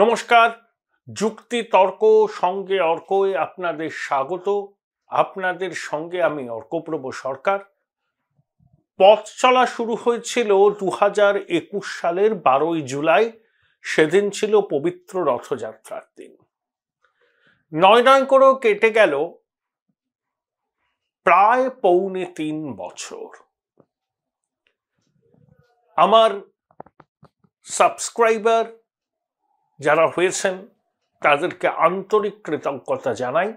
নমস্কার যুক্তি তর্ক সঙ্গে অর্কয়ে আপনাদের স্বাগত আপনাদের সঙ্গে আমি অর্কপ্রভ সরকার পথ চলা শুরু হয়েছিল দু হাজার একুশ সালের বারোই জুলাই সেদিন ছিল পবিত্র রথযাত্রার দিন নয় নয় করেও কেটে গেল প্রায় পৌনে তিন বছর আমার সাবস্ক্রাইবার যারা হয়েছেন তাদেরকে আন্তরিক কৃতজ্ঞতা জানাই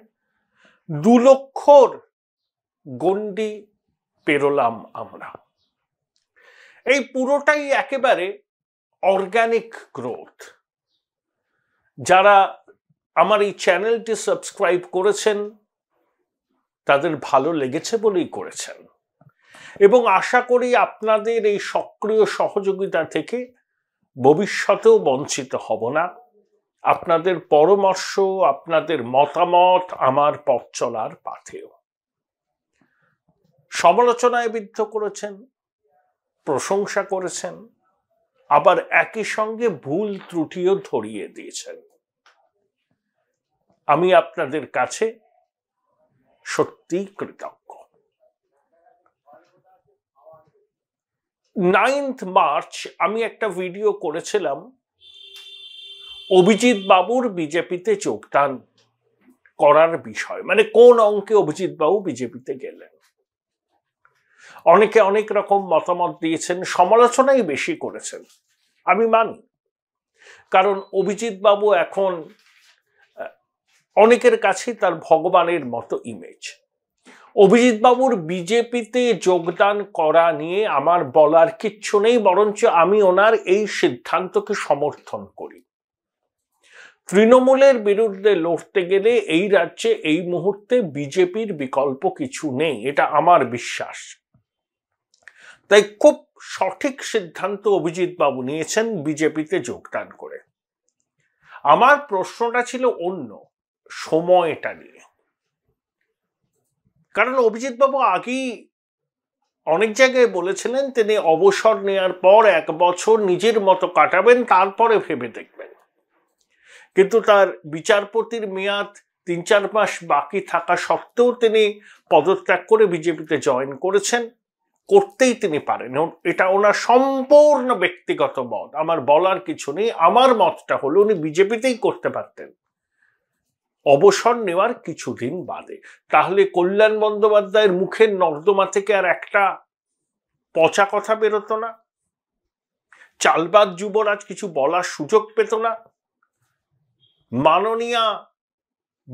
দু লক্ষর গণ্ডি পেরোলাম আমরা এই পুরোটাই একেবারে অর্গ্যানিক গ্রোথ যারা আমার এই চ্যানেলটি সাবস্ক্রাইব করেছেন তাদের ভালো লেগেছে বলেই করেছেন এবং আশা করি আপনাদের এই সক্রিয় সহযোগিতা থেকে ভবিষ্যতেও বঞ্চিত হব না আপনাদের পরামর্শ আপনাদের মতামত আমার পথ চলার পাথেও সমালোচনায় বিদ্ধ করেছেন প্রশংসা করেছেন আবার একই সঙ্গে ভুল ত্রুটিও ধরিয়ে দিয়েছেন আমি আপনাদের কাছে সত্যি কৃতজ্ঞ নাইন্থ মার্চ আমি একটা ভিডিও করেছিলাম অভিজিৎ বাবুর বিজেপিতে যোগদান করার বিষয় মানে কোন অঙ্কে অভিজিৎ বাবু বিজেপিতে গেলেন অনেকে অনেক রকম মতামত দিয়েছেন সমালোচনাই বেশি করেছেন আমি মানি কারণ অভিজিৎ বাবু এখন অনেকের কাছে তার ভগবানের মতো ইমেজ অভিজিৎ বাবুর বিজেপিতে যোগদান করা নিয়ে আমার বলার কিচ্ছু নেই বরঞ্চ আমি ওনার এই সিদ্ধান্তকে সমর্থন করি তৃণমূলের বিরুদ্ধে লড়তে গেলে এই রাজ্যে এই মুহূর্তে বিজেপির বিকল্প কিছু নেই এটা আমার বিশ্বাস তাই খুব সঠিক সিদ্ধান্ত অভিজিৎ বাবু নিয়েছেন বিজেপিতে যোগদান করে আমার প্রশ্নটা ছিল অন্য সময়টা নিয়ে কারণ অভিজিৎবাবু আগেই অনেক জায়গায় বলেছিলেন তিনি অবসর নেয়ার পর এক বছর নিজের মতো কাটাবেন তারপরে ভেবে দেখবেন কিন্তু তার বিচারপতির মেয়াদ তিন চার মাস বাকি থাকা সত্ত্বেও তিনি পদত্যাগ করে বিজেপিতে জয়েন করেছেন করতেই তিনি পারেন এটা ওনার সম্পূর্ণ ব্যক্তিগত মত আমার বলার কিছু নেই আমার মতটা হলো উনি বিজেপিতেই করতে পারতেন অবসর নেওয়ার কিছুদিন বাদে তাহলে কল্যাণ বন্দ্যোপাধ্যায়ের মুখের নর্দমা থেকে আর একটা পচা কথা বেরোতো না চালবাদ যুবরাজ কিছু বলার সুযোগ পেত না মাননীয়া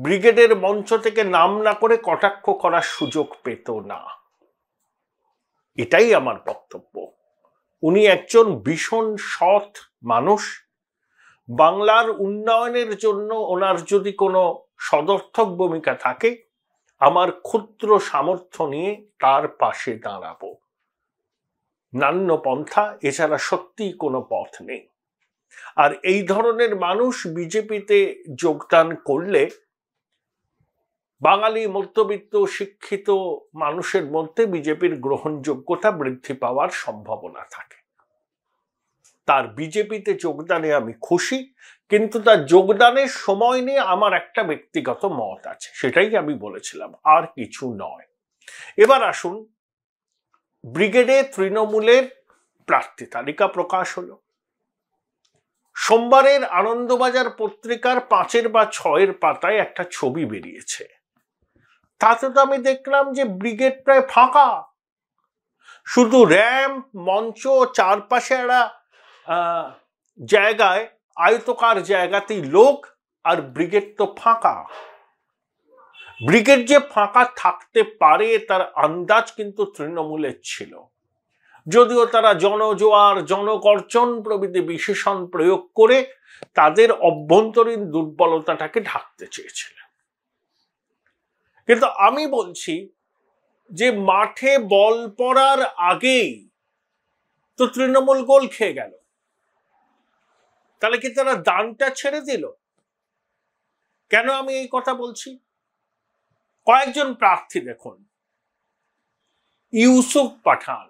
ব্রিগেডের মঞ্চ থেকে নাম না করে কটাক্ষ করার সুযোগ পেত না এটাই আমার বক্তব্য উনি একজন ভীষণ সৎ মানুষ বাংলার উন্নয়নের জন্য ওনার যদি কোনো সদর্থক ভূমিকা থাকে আমার ক্ষুদ্র সামর্থ্য নিয়ে তার পাশে দাঁড়াবো নান্য পন্থা এছাড়া সত্যি কোনো পথ নেই আর এই ধরনের মানুষ বিজেপিতে যোগদান করলে বাঙালি মধ্যবিত্ত শিক্ষিত মানুষের মধ্যে বিজেপির গ্রহণযোগ্যতা বৃদ্ধি পাওয়ার সম্ভাবনা থাকে তার বিজেপিতে যোগদানে আমি খুশি কিন্তু তার যোগদানের সময় নিয়ে আমার একটা ব্যক্তিগত মত আছে সেটাই আমি বলেছিলাম আর কিছু নয় এবার আসুন ব্রিগেডে তৃণমূলের প্রার্থী তালিকা প্রকাশ হলো সোমবারের আনন্দবাজার পত্রিকার পাঁচের বা ছয়ের পাতায় একটা ছবি বেরিয়েছে তাতে তো আমি দেখলাম যে ব্রিগেড প্রায় ফাঁকা শুধু র্যাম মঞ্চ চারপাশে এরা জায়গায় আয়তকার জায়গাতেই লোক আর ব্রিগেড তো ফাঁকা ব্রিগেড যে ফাঁকা থাকতে পারে তার আন্দাজ কিন্তু তৃণমূলের ছিল যদিও তারা জনজোয়ার জনগর্জন প্রভৃতি বিশেষণ প্রয়োগ করে তাদের অভ্যন্তরীণ দুর্বলতাটাকে ঢাকতে চেয়েছিল কিন্তু আমি বলছি যে মাঠে বল পড়ার আগেই তো তৃণমূল গোল খেয়ে গেল তাহলে কি তারা দানটা ছেড়ে দিল কেন আমি এই কথা বলছি কয়েকজন প্রার্থী দেখুন ইউসুফ পাঠান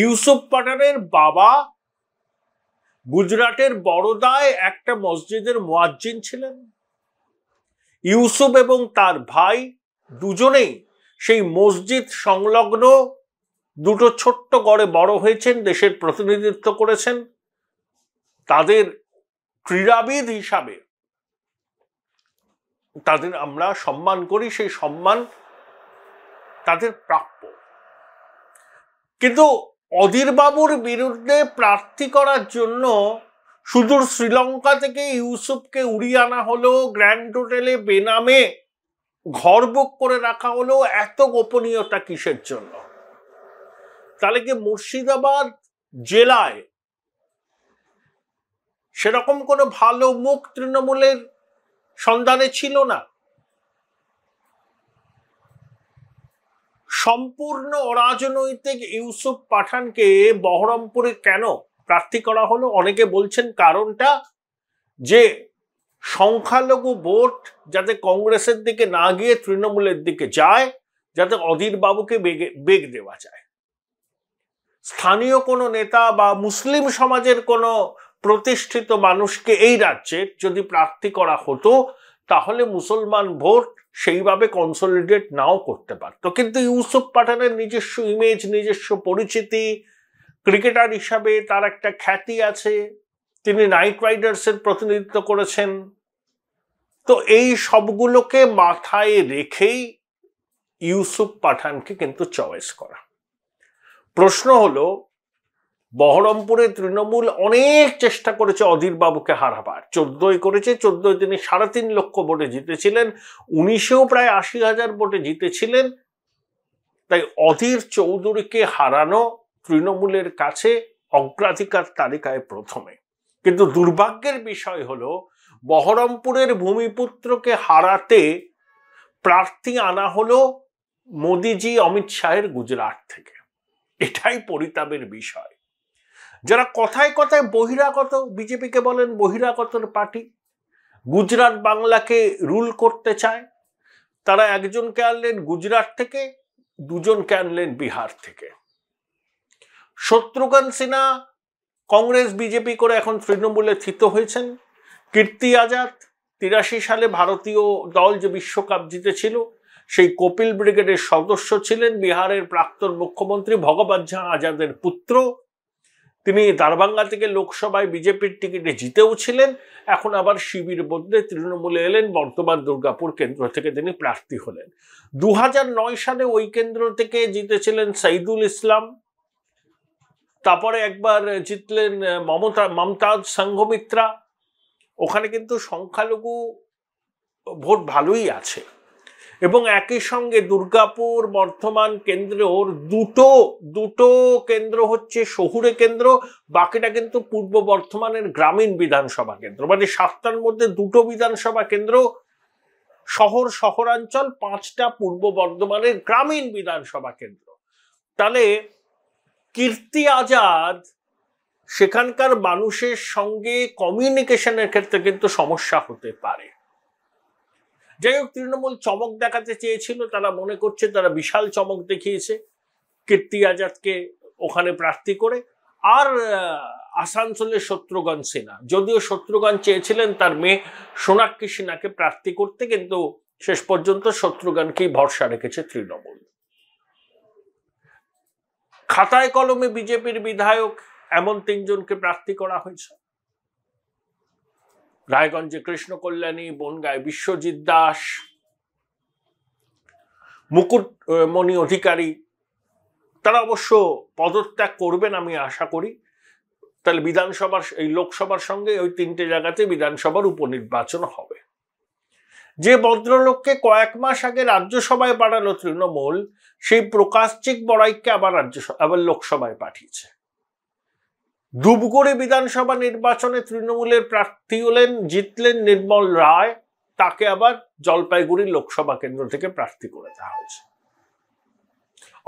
ইউসুফ পাঠানের বাবা গুজরাটের বড়দায় একটা মসজিদের মোয়াজ্জিন ছিলেন ইউসুফ এবং তার ভাই দুজনেই সেই মসজিদ সংলগ্ন দুটো ছোট্ট গড়ে বড় হয়েছেন দেশের প্রতিনিধিত্ব করেছেন তাদের ক্রীড়াবিদ হিসাবে তাদের আমরা সম্মান করি সেই সম্মান তাদের প্রাপ্য কিন্তু অধীরবাবুর বিরুদ্ধে প্রার্থী করার জন্য সুদূর শ্রীলঙ্কা থেকে ইউসুফকে উড়িয়ে আনা হলো গ্র্যান্ড হোটেলে বেনামে ঘর বুক করে রাখা হলো এত গোপনীয়তা কিসের জন্য তাহলে কি মুর্শিদাবাদ জেলায় সেরকম কোনো ভালো মুখ তৃণমূলের সন্ধানে ছিল না সম্পূর্ণ অরাজনৈতিক ইউসুফ পাঠানকে বহরমপুরে কেন প্রার্থী করা হলো অনেকে বলছেন কারণটা যে সংখ্যালঘু ভোট যাতে কংগ্রেসের দিকে না গিয়ে তৃণমূলের দিকে যায় যাতে অধীর বাবুকে বেগে বেগ দেওয়া যায় স্থানীয় কোনো নেতা বা মুসলিম সমাজের কোনো প্রতিষ্ঠিত মানুষকে এই রাজ্যে যদি প্রার্থী করা হতো তাহলে মুসলমান ভোট সেইভাবে কনসলিডেট নাও করতে পারত কিন্তু ইউসুফ পাঠানের নিজস্ব ইমেজ নিজস্ব পরিচিতি ক্রিকেটার হিসাবে তার একটা খ্যাতি আছে তিনি নাইট রাইডার্সের প্রতিনিধিত্ব করেছেন তো এই সবগুলোকে মাথায় রেখেই ইউসুফ পাঠানকে কিন্তু চয়েস করা প্রশ্ন হলো বহরমপুরে তৃণমূল অনেক চেষ্টা করেছে অধীরবাবুকে হারাবার চোদ্দই করেছে চোদ্দই তিনি সাড়ে তিন লক্ষ ভোটে জিতেছিলেন উনিশেও প্রায় আশি হাজার ভোটে জিতেছিলেন তাই অধীর চৌধুরীকে হারানো তৃণমূলের কাছে অগ্রাধিকার তালিকায় প্রথমে কিন্তু দুর্ভাগ্যের বিষয় হল বহরমপুরের ভূমিপুত্রকে হারাতে প্রার্থী আনা হলো মোদিজি অমিত শাহের গুজরাট থেকে এটাই পরিতাপের বিষয় যারা কথায় কথায় বহিরাগত বিজেপিকে বলেন বহিরাগতর পার্টি গুজরাট বাংলাকে রুল করতে চায় তারা একজনকে আনলেন গুজরাট থেকে দুজনকে আনলেন বিহার থেকে শত্রুঘ্ন সিনহা কংগ্রেস বিজেপি করে এখন তৃণমূলে থিত হয়েছেন কীর্তি আজাদ তিরাশি সালে ভারতীয় দল যে বিশ্বকাপ জিতেছিল সেই কপিল ব্রিগেডের সদস্য ছিলেন বিহারের প্রাক্তন মুখ্যমন্ত্রী ভগবত ঝা আজাদের পুত্র তিনি দারবাঙ্গা থেকে লোকসভায় বিজেপির টিকিটে জিতেও ছিলেন এখন আবার শিবির বদলে তৃণমূলে এলেন বর্তমান দুর্গাপুর কেন্দ্র থেকে তিনি প্রার্থী হলেন দু সালে ওই কেন্দ্র থেকে জিতেছিলেন সাইদুল ইসলাম তারপরে একবার জিতলেন মমতা মমতাজ সংঘমিত্রা ওখানে কিন্তু সংখ্যালঘু ভোট ভালোই আছে এবং একই সঙ্গে দুর্গাপুর বর্ধমান কেন্দ্র ওর দুটো দুটো কেন্দ্র হচ্ছে শহুরে কেন্দ্র বাকিটা কিন্তু পূর্ব বর্ধমানের গ্রামীণ বিধানসভা কেন্দ্র মানে সাতটার মধ্যে দুটো বিধানসভা কেন্দ্র শহর শহরাঞ্চল পাঁচটা পূর্ব বর্ধমানের গ্রামীণ বিধানসভা কেন্দ্র তাহলে কীর্তি আজাদ সেখানকার মানুষের সঙ্গে কমিউনিকেশনের ক্ষেত্রে কিন্তু সমস্যা হতে পারে যাই হোক তৃণমূল চমক দেখাতে চেয়েছিল তারা মনে করছে তারা বিশাল চমক দেখিয়েছে কীর্তি আজাদকে ওখানে প্রার্থী করে আর আসানসোলের শত্রুঘ্ন সিনহা যদিও শত্রুঘ্ন চেয়েছিলেন তার মেয়ে সোনাক্ষী সিনহাকে প্রার্থী করতে কিন্তু শেষ পর্যন্ত শত্রুঘ্নকেই ভরসা রেখেছে তৃণমূল খাতায় কলমে বিজেপির বিধায়ক এমন তিনজনকে প্রার্থী করা হয়েছে রায়গঞ্জে কৃষ্ণ কল্যাণী বনগায় বিশ্বজিৎ দাস মুকুটমণি অধিকারী তারা অবশ্য পদত্যাগ করবেন আমি আশা করি তাহলে বিধানসভার এই লোকসভার সঙ্গে ওই তিনটে জায়গাতে বিধানসভার উপনির্বাচন হবে যে ভদ্রলোককে কয়েক মাস আগে রাজ্যসভায় পাঠালো তৃণমূল সেই প্রকাশ বড়াইককে বড়াইকে আবার রাজ্যসভা আবার লোকসভায় পাঠিয়েছে ডুবগড়ে বিধানসভা নির্বাচনে তৃণমূলের প্রার্থী হলেন জিতলেন নির্মল রায় তাকে আবার জলপাইগুড়ি লোকসভা কেন্দ্র থেকে প্রার্থী করে দেওয়া হয়েছে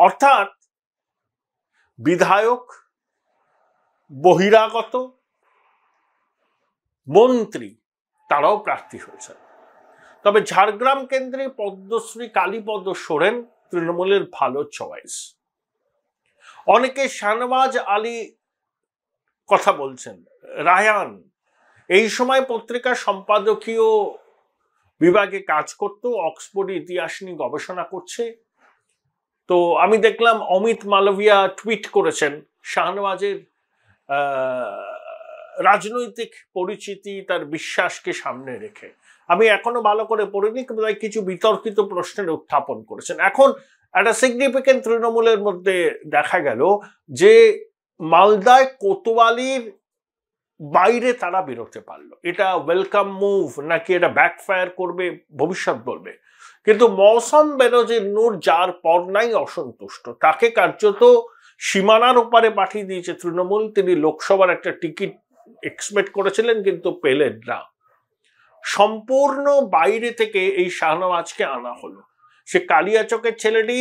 অর্থাৎ বিধায়ক বহিরাগত মন্ত্রী তারাও প্রার্থী হয়েছেন তবে ঝাড়গ্রাম কেন্দ্রে পদ্মশ্রী কালীপদ সোরেন তৃণমূলের ভালো চয়েস অনেকে শাহনওয়াজ আলী কথা বলছেন রায়ান এই সময় পত্রিকা সম্পাদকীয় বিভাগে কাজ করত অক্সফোর্ড ইতিহাস নিয়ে গবেষণা করছে তো আমি দেখলাম অমিত মালভিয়া টুইট করেছেন শাহনওয়াজের রাজনৈতিক পরিচিতি তার বিশ্বাসকে সামনে রেখে আমি এখনো ভালো করে পড়িনি কিন্তু তাই কিছু বিতর্কিত প্রশ্নের উত্থাপন করেছেন এখন একটা সিগনিফিকেন্ট তৃণমূলের মধ্যে দেখা গেল যে মালদায় কোতোয়ালির বাইরে তারা বেরোতে পারলো এটা ওয়েলকাম মুভ নাকি এটা ব্যাকফায়ার করবে ভবিষ্যৎ বলবে কিন্তু মৌসম বেরোজের নূর যার পর নাই অসন্তুষ্ট তাকে কার্যত সীমানার ওপারে পাঠিয়ে দিয়েছে তৃণমূল তিনি লোকসভার একটা টিকিট এক্সপেক্ট করেছিলেন কিন্তু পেলেন না সম্পূর্ণ বাইরে থেকে এই শাহনওয়াজকে আনা হলো সে কালিয়াচকের ছেলেটি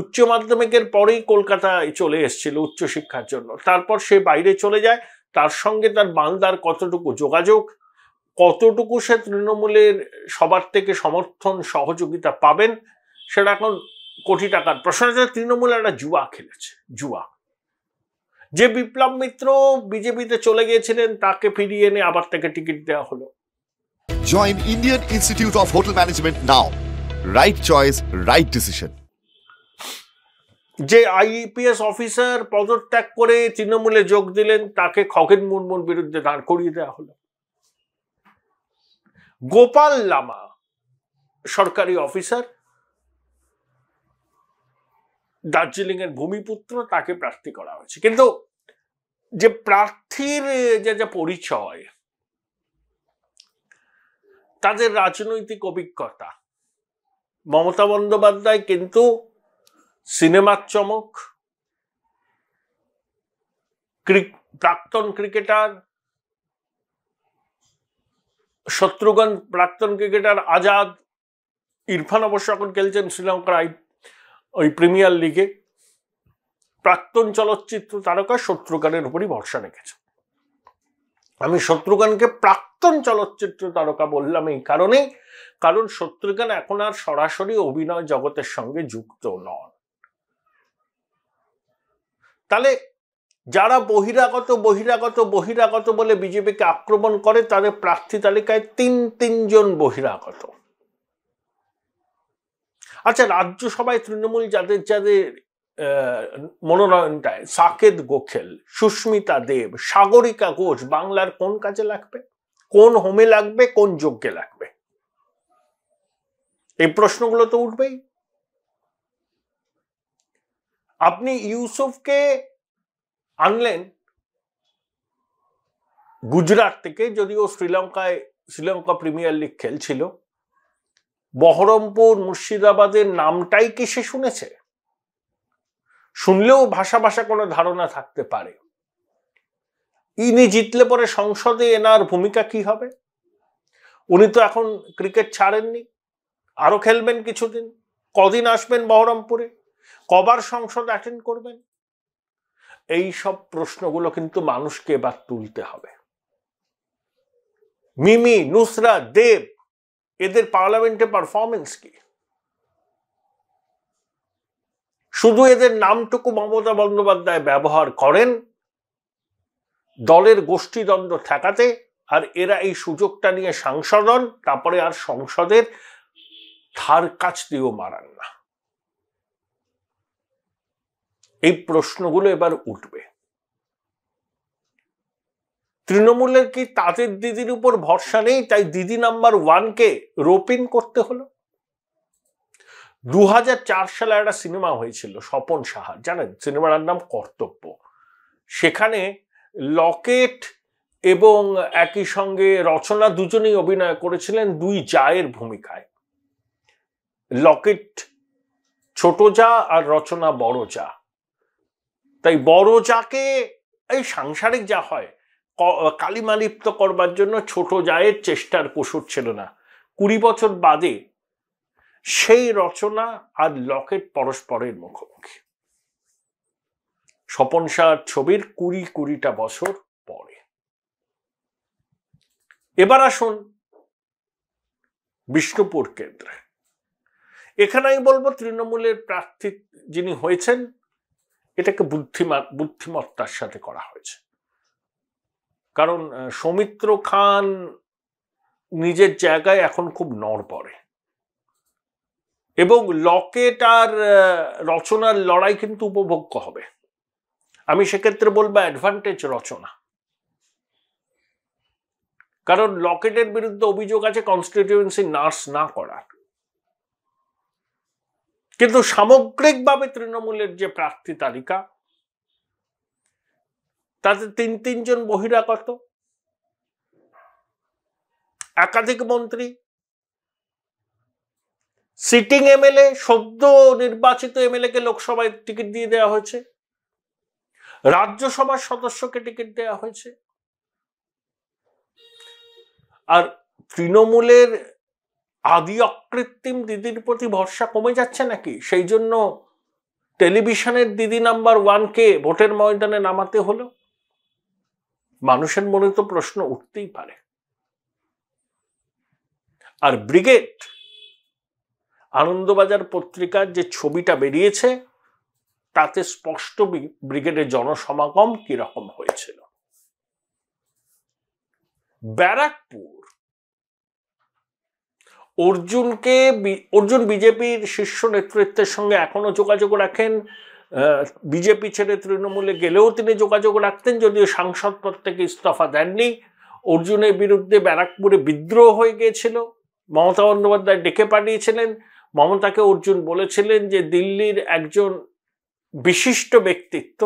উচ্চ মাধ্যমিকের পরেই কলকাতায় চলে এসেছিল উচ্চশিক্ষার জন্য তারপর সে বাইরে চলে যায় তার সঙ্গে তার মালদার কতটুকু যোগাযোগ কতটুকু সে তৃণমূলের সবার থেকে সমর্থন সহযোগিতা পাবেন সেটা এখন কোটি টাকার প্রশ্ন আছে তৃণমূলে একটা জুয়া খেলেছে জুয়া যে বিপ্লব মিত্র বিজেপিতে চলে গিয়েছিলেন তাকে ফিরিয়ে এনে আবার তাকে টিকিট দেওয়া হলো join Indian institute of hotel management now right choice right decision যে আইপিএস অফিসার e পদত্যাগ করে তৃণমূলে যোগ দিলেন তাকে খগেন মুর্মুর বিরুদ্ধে দাঁড় করিয়ে দেওয়া হলো গোপাল লামা সরকারি অফিসার দার্জিলিং এর ভূমিপুত্র তাকে প্রার্থী করা হয়েছে কিন্তু যে প্রার্থীর যে যা পরিচয় তাদের রাজনৈতিক অভিজ্ঞতা মমতা বন্দ্যোপাধ্যায় কিন্তু সিনেমার চমক প্রাক্তন ক্রিকেটার শত্রুঘ্ন প্রাক্তন ক্রিকেটার আজাদ ইরফান অবশ্য এখন খেলছেন শ্রীলঙ্কার আই ওই প্রিমিয়ার লিগে প্রাক্তন চলচ্চিত্র তারকা শত্রুঘ্নের উপরই ভরসা রেখেছে আমি শত্রুঘ্নকে প্রাক্তন চলচ্চিত্র তারকা বললাম এই কারণেই কারণ শত্রুঘ্ন এখন আর সরাসরি অভিনয় জগতের সঙ্গে যুক্ত নন তাহলে যারা বহিরাগত বহিরাগত বহিরাগত বলে বিজেপিকে আক্রমণ করে তাদের প্রার্থী তালিকায় তিন তিনজন বহিরাগত আচ্ছা রাজ্যসভায় তৃণমূল যাদের যাদের মনোনয়ন রায় সাকেত গোখেল সুস্মিতা দেব সাগরিকা ঘোষ বাংলার কোন কাজে লাগবে কোন হোমে লাগবে কোন যজ্ঞে লাগবে এই প্রশ্নগুলো তো উঠবেই আপনি ইউসুফকে আনলেন গুজরাট থেকে যদিও শ্রীলঙ্কায় শ্রীলঙ্কা প্রিমিয়ার লিগ খেলছিল বহরমপুর মুর্শিদাবাদের নামটাই কি সে শুনেছে শুনলেও ভাষা ভাষা কোনো ধারণা থাকতে পারে ইনি জিতলে পরে সংসদে এনার ভূমিকা কি হবে উনি তো এখন ক্রিকেট ছাড়েননি আরও খেলবেন কিছুদিন কদিন আসবেন বহরমপুরে কবার সংসদ অ্যাটেন্ড করবেন এই সব প্রশ্নগুলো কিন্তু মানুষকে এবার তুলতে হবে মিমি নুসরা দেব এদের পার্লামেন্টে পারফরমেন্স কি শুধু এদের নামটুকু মমতা বন্দ্যোপাধ্যায় ব্যবহার করেন দলের গোষ্ঠীদ্বন্দ্ব ঠেকাতে আর এরা এই সুযোগটা নিয়ে সাংসদন তারপরে আর সংসদের ধার কাছ দিয়েও মারান না এই প্রশ্নগুলো এবার উঠবে তৃণমূলের কি তাদের দিদির উপর ভরসা নেই তাই দিদি নাম্বার ওয়ানকে রোপিন করতে হলো দু সালে একটা সিনেমা হয়েছিল স্বপন সাহা জানেন সিনেমাটার নাম কর্তব্য সেখানে লকেট এবং একই সঙ্গে রচনা দুজনেই অভিনয় করেছিলেন দুই জায়ের ভূমিকায় লকেট ছোট যা আর রচনা বড় যা তাই বড় যাকে এই সাংসারিক যা হয় কালিমালিপ্ত করবার জন্য ছোট জায়ের চেষ্টার কসুর ছিল না কুড়ি বছর বাদে সেই রচনা আর লকেট পরস্পরের মুখোমুখি স্বপন শাহ ছবির কুড়ি কুড়িটা বছর পরে এবার আসুন বিষ্ণুপুর কেন্দ্রে এখানে আমি বলবো তৃণমূলের প্রার্থী যিনি হয়েছেন এটাকে বুদ্ধিমা বুদ্ধিমত্তার সাথে করা হয়েছে কারণ সৌমিত্র খান নিজের জায়গায় এখন খুব নড় পড়ে এবং লকেট আর রচনার লড়াই কিন্তু উপভোগ্য হবে আমি সেক্ষেত্রে বলবো অ্যাডভান্টেজ রচনা কারণ লকেটের বিরুদ্ধে অভিযোগ আছে কনস্টিটিউয়েন্সি নার্স না করার কিন্তু সামগ্রিকভাবে তৃণমূলের যে প্রার্থী তালিকা তাতে তিন তিনজন বহিরাগত একাধিক মন্ত্রী সিটিং এমএলএ সদ্য নির্বাচিত এমএলএ কে লোকসভায় টিকিট দিয়ে দেওয়া হয়েছে রাজ্যসভার সদস্যকে টিকিট দেওয়া হয়েছে আর তৃণমূলের আদি অকৃত্রিম দিদির প্রতি ভরসা কমে যাচ্ছে নাকি সেই জন্য টেলিভিশনের দিদি নাম্বার ওয়ানকে ভোটের ময়দানে নামাতে হলো মানুষের মনে তো প্রশ্ন উঠতেই পারে আর ব্রিগেড আনন্দবাজার পত্রিকার যে ছবিটা বেরিয়েছে তাতে স্পষ্ট ব্রিগেডের জনসমাগম কিরকম হয়েছিল ব্যারাকপুর অর্জুনকে অর্জুন বিজেপির শীর্ষ নেতৃত্বের সঙ্গে এখনো যোগাযোগ রাখেন বিজেপি ছেড়ে তৃণমূলে গেলেও তিনি যোগাযোগ রাখতেন যদিও সাংসদ পদ থেকে ইস্তফা দেননি অর্জুনের বিরুদ্ধে ব্যারাকপুরে বিদ্রোহ হয়ে গিয়েছিল মমতা বন্দ্যোপাধ্যায় ডেকে পাঠিয়েছিলেন মমতাকে অর্জুন বলেছিলেন যে দিল্লির একজন বিশিষ্ট ব্যক্তিত্ব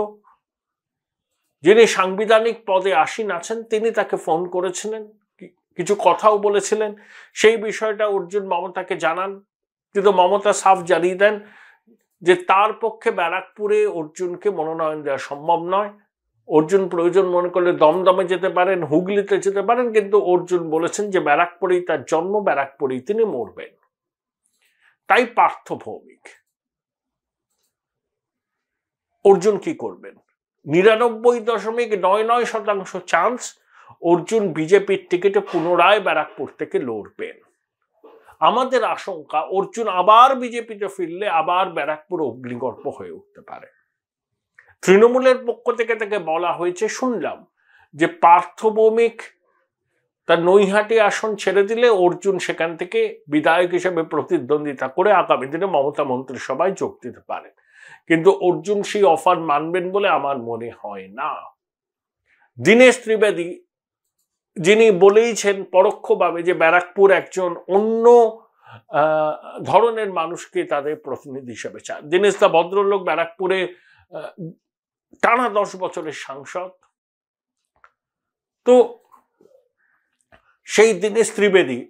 যিনি সাংবিধানিক পদে আসীন আছেন তিনি তাকে ফোন করেছিলেন কিছু কথাও বলেছিলেন সেই বিষয়টা অর্জুন মমতাকে জানান কিন্তু মমতা সাফ জানিয়ে দেন যে তার পক্ষে ব্যারাকপুরে অর্জুনকে মনোনয়ন দেওয়া সম্ভব নয় অর্জুন প্রয়োজন মনে করলে দমদমে যেতে পারেন হুগলিতে যেতে পারেন কিন্তু অর্জুন বলেছেন যে ব্যারাকপুরেই তার জন্ম ব্যারাকপুরেই তিনি মরবেন তাই পার্থ ভৌমিক অর্জুন কি করবেন নিরানব্বই দশমিক নয় নয় শতাংশ চান্স অর্জুন বিজেপির টিকিটে পুনরায় ব্যারাকপুর থেকে লড়বেন আমাদের আশঙ্কা অর্জুন আবার বিজেপিতে ফিরলে আবার ব্যারাকপুর অগ্নিগর্ভ হয়ে উঠতে পারে তৃণমূলের পক্ষ থেকে তাকে বলা হয়েছে শুনলাম যে পার্থ ভৌমিক তার নৈহাটি আসন ছেড়ে দিলে অর্জুন সেখান থেকে বিধায়ক হিসেবে প্রতিদ্বন্দ্বিতা করে আগামী দিনে মমতা মন্ত্রিসভায় যোগ দিতে পারে কিন্তু অর্জুন সেই অফার মানবেন বলে আমার মনে হয় না দীনেশ ত্রিবেদী যিনি বলেইছেন পরোক্ষভাবে যে ব্যারাকপুর একজন অন্য ধরনের মানুষকে তাদের প্রতিনিধি হিসেবে চান দীনেশ দা ভদ্রলোক ব্যারাকপুরে টানা দশ বছরের সাংসদ তো সেই দিনে ত্রিবেদী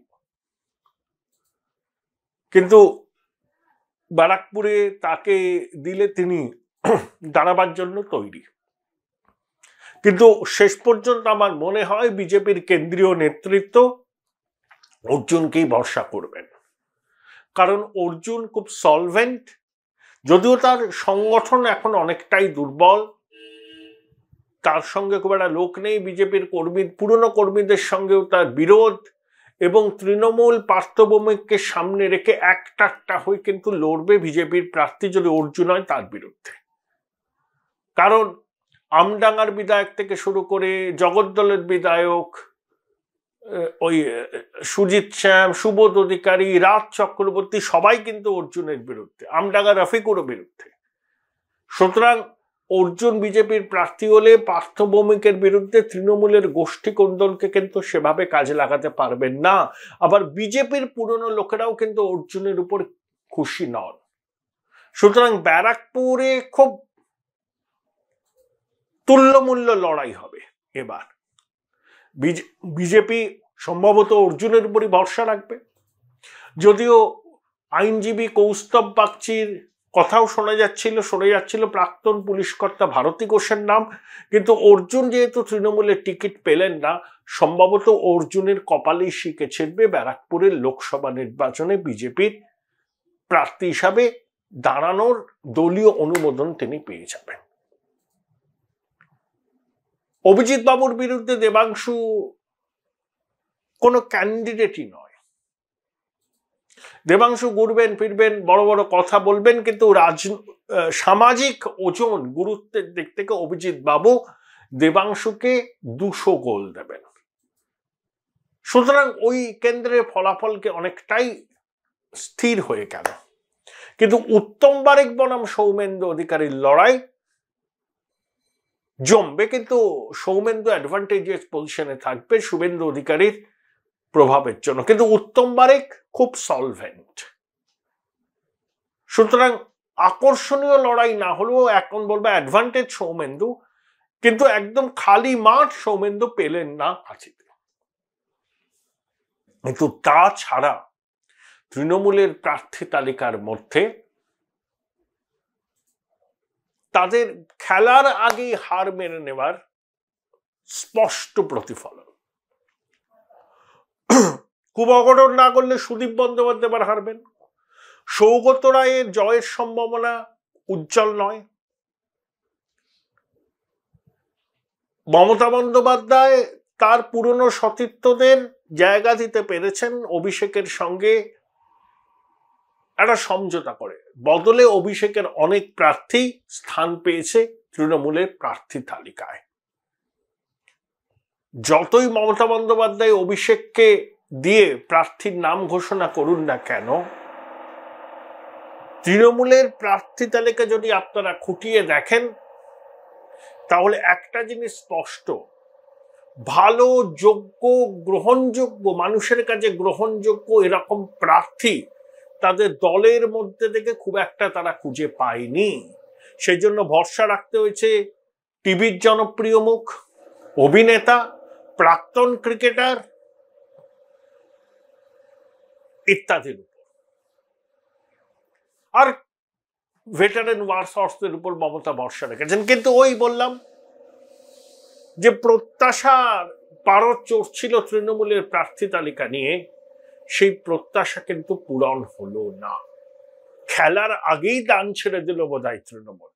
কিন্তু ব্যারাকপুরে তাকে দিলে তিনি দাঁড়াবার জন্য তৈরি কিন্তু শেষ পর্যন্ত আমার মনে হয় বিজেপির কেন্দ্রীয় নেতৃত্ব অর্জুনকেই ভরসা করবেন কারণ অর্জুন খুব সলভেন্ট যদিও তার সংগঠন এখন অনেকটাই দুর্বল তার সঙ্গে খুব একটা লোক নেই বিজেপির কর্মী পুরনো কর্মীদের সঙ্গেও তার বিরোধ এবং তৃণমূল পার্থভৌমিককে সামনে রেখে একটা একটা হয়ে কিন্তু লড়বে বিজেপির প্রার্থী যদি অর্জুন হয় তার বিরুদ্ধে কারণ আমডাঙ্গার বিধায়ক থেকে শুরু করে জগদ্দলের বিধায়ক ওই সুজিত শ্যাম সুবোধ অধিকারী রাজ চক্রবর্তী সবাই কিন্তু অর্জুনের বিরুদ্ধে আমডাঙ্গা রফিকুরও বিরুদ্ধে সুতরাং অর্জুন বিজেপির প্রার্থী হলে পার্থ ভৌমিকের বিরুদ্ধে তৃণমূলের গোষ্ঠী কোন্দলকে কিন্তু সেভাবে কাজে লাগাতে পারবেন না আবার বিজেপির পুরনো লোকেরাও কিন্তু অর্জুনের উপর খুশি নন সুতরাং ব্যারাকপুরে খুব তুল্যমূল্য লড়াই হবে এবার বিজেপি সম্ভবত অর্জুনের উপরই ভরসা রাখবে যদিও আইনজীবী কৌস্তব বাগচির কথাও শোনা যাচ্ছিল শোনা যাচ্ছিল প্রাক্তন পুলিশ কর্তা ভারতী ঘোষের নাম কিন্তু অর্জুন যেহেতু তৃণমূলের টিকিট পেলেন না সম্ভবত অর্জুনের কপালেই শিখে ছিটবে ব্যারাকপুরের লোকসভা নির্বাচনে বিজেপির প্রার্থী হিসাবে দাঁড়ানোর দলীয় অনুমোদন তিনি পেয়ে যাবেন অভিজিৎ বাবুর বিরুদ্ধে দেবাংশু কোনো ক্যান্ডিডেটই নয় দেবাংশু ঘুরবেন ফিরবেন বড় বড় কথা বলবেন কিন্তু রাজ সামাজিক ওজন গুরুত্বের দিক থেকে অভিজিৎ বাবু দেবাংশুকে দুশো গোল দেবেন সুতরাং ওই কেন্দ্রের ফলাফলকে অনেকটাই স্থির হয়ে গেল কিন্তু উত্তম বারিক বনাম সৌমেন্দ্র অধিকারীর লড়াই জমবে কিন্তু সৌমেন্দ্র অ্যাডভান্টেজেস পজিশনে থাকবে শুভেন্দু অধিকারীর প্রভাবের জন্য কিন্তু উত্তম বারেক খুব সলভেন্ট সুতরাং আকর্ষণীয় লড়াই না হলেও এখন বলবো অ্যাডভান্টেজ সৌমেন্দু কিন্তু একদম খালি মাঠ সৌমেন্দু পেলেন না কাছিতে কিন্তু তাছাড়া তৃণমূলের প্রার্থী তালিকার মধ্যে তাদের খেলার আগেই হার মেনে নেওয়ার স্পষ্ট প্রতিফলন কুমঘটন না করলে সুদীপ বন্দ্যোপাধ্যায় আবার হারবেন সৌগত রায়ের জয়ের সম্ভাবনা উজ্জ্বল নয় মমতা বন্দ্যোপাধ্যায় তার পুরনো সতীর্থদের জায়গা দিতে পেরেছেন অভিষেকের সঙ্গে একটা সমঝোতা করে বদলে অভিষেকের অনেক প্রার্থী স্থান পেয়েছে তৃণমূলের প্রার্থী তালিকায় যতই মমতা বন্দ্যোপাধ্যায় অভিষেককে দিয়ে প্রার্থীর নাম ঘোষণা করুন না কেন তৃণমূলের প্রার্থী তালিকা যদি আপনারা খুঁটিয়ে দেখেন তাহলে একটা জিনিস স্পষ্ট ভালো যোগ্য গ্রহণযোগ্য মানুষের কাছে গ্রহণযোগ্য এরকম প্রার্থী তাদের দলের মধ্যে থেকে খুব একটা তারা খুঁজে পায়নি সেই জন্য ভরসা রাখতে হয়েছে টিভির জনপ্রিয় মুখ অভিনেতা প্রাক্তন ক্রিকেটার ইত্যাদির উপর আর ভেটারেন ওয়ার উপর মমতা ভরসা রেখেছেন কিন্তু ওই বললাম যে প্রত্যাশার চোর চড়ছিল তৃণমূলের প্রার্থী তালিকা নিয়ে সেই প্রত্যাশা কিন্তু পূরণ হলো না খেলার আগেই দান ছেড়ে দিল বোধহয় তৃণমূল